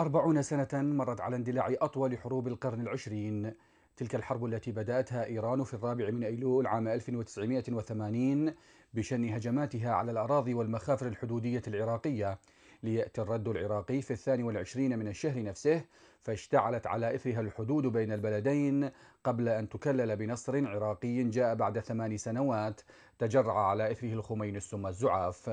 أربعون سنة مرت على اندلاع أطول حروب القرن العشرين تلك الحرب التي بدأتها إيران في الرابع من أيلول عام 1980 بشن هجماتها على الأراضي والمخافر الحدودية العراقية ليأتي الرد العراقي في الثاني والعشرين من الشهر نفسه فاشتعلت على إثرها الحدود بين البلدين قبل أن تكلل بنصر عراقي جاء بعد ثمان سنوات تجرع على إثره الخمين السم الزعاف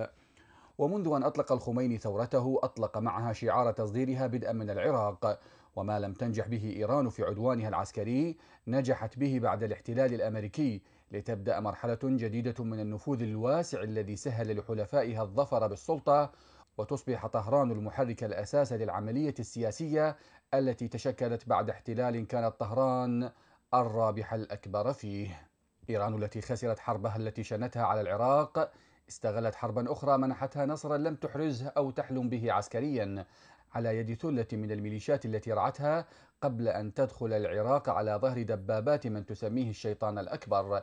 ومنذ أن أطلق الخميني ثورته أطلق معها شعار تصديرها بدءا من العراق وما لم تنجح به إيران في عدوانها العسكري نجحت به بعد الاحتلال الأمريكي لتبدأ مرحلة جديدة من النفوذ الواسع الذي سهل لحلفائها الظفر بالسلطة وتصبح طهران المحرك الأساس للعملية السياسية التي تشكلت بعد احتلال كانت طهران الرابح الأكبر فيه إيران التي خسرت حربها التي شنتها على العراق استغلت حربا أخرى منحتها نصرا لم تحرزه أو تحلم به عسكريا على يد ثلة من الميليشيات التي رعتها قبل أن تدخل العراق على ظهر دبابات من تسميه الشيطان الأكبر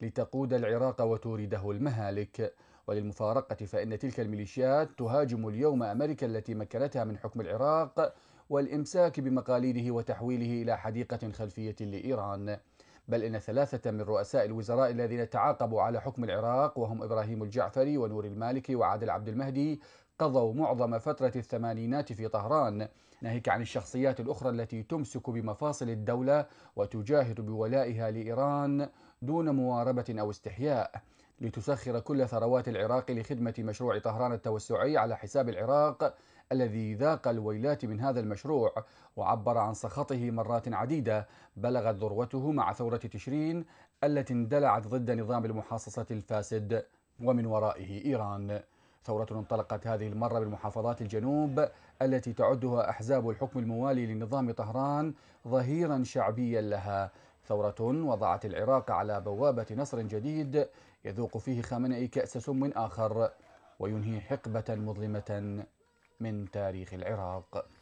لتقود العراق وتورده المهالك وللمفارقة فإن تلك الميليشيات تهاجم اليوم أمريكا التي مكنتها من حكم العراق والإمساك بمقاليده وتحويله إلى حديقة خلفية لإيران بل إن ثلاثة من رؤساء الوزراء الذين تعاقبوا على حكم العراق وهم إبراهيم الجعفري ونور المالكي وعادل عبد المهدي قضوا معظم فترة الثمانينات في طهران ناهيك عن الشخصيات الأخرى التي تمسك بمفاصل الدولة وتجاهد بولائها لإيران دون مواربة أو استحياء لتسخر كل ثروات العراق لخدمة مشروع طهران التوسعي على حساب العراق الذي ذاق الويلات من هذا المشروع وعبر عن سخطه مرات عديدة بلغت ذروته مع ثورة تشرين التي اندلعت ضد نظام المحاصصة الفاسد ومن ورائه إيران ثورة انطلقت هذه المرة بالمحافظات الجنوب التي تعدها أحزاب الحكم الموالي لنظام طهران ظهيرا شعبيا لها ثورة وضعت العراق على بوابة نصر جديد يذوق فيه خامنئي كأس سم آخر وينهي حقبة مظلمة من تاريخ العراق